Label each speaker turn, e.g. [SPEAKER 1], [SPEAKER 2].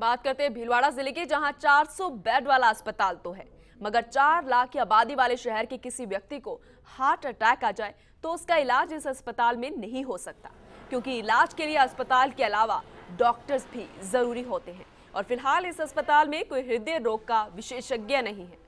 [SPEAKER 1] बात करते हैं भीलवाड़ा जिले की जहां 400 बेड वाला अस्पताल तो है मगर 4 लाख की आबादी वाले शहर के किसी व्यक्ति को हार्ट अटैक आ जाए तो उसका इलाज इस अस्पताल में नहीं हो सकता क्योंकि इलाज के लिए अस्पताल के अलावा डॉक्टर्स भी जरूरी होते हैं और फिलहाल इस अस्पताल में कोई हृदय रोग का विशेषज्ञ नहीं है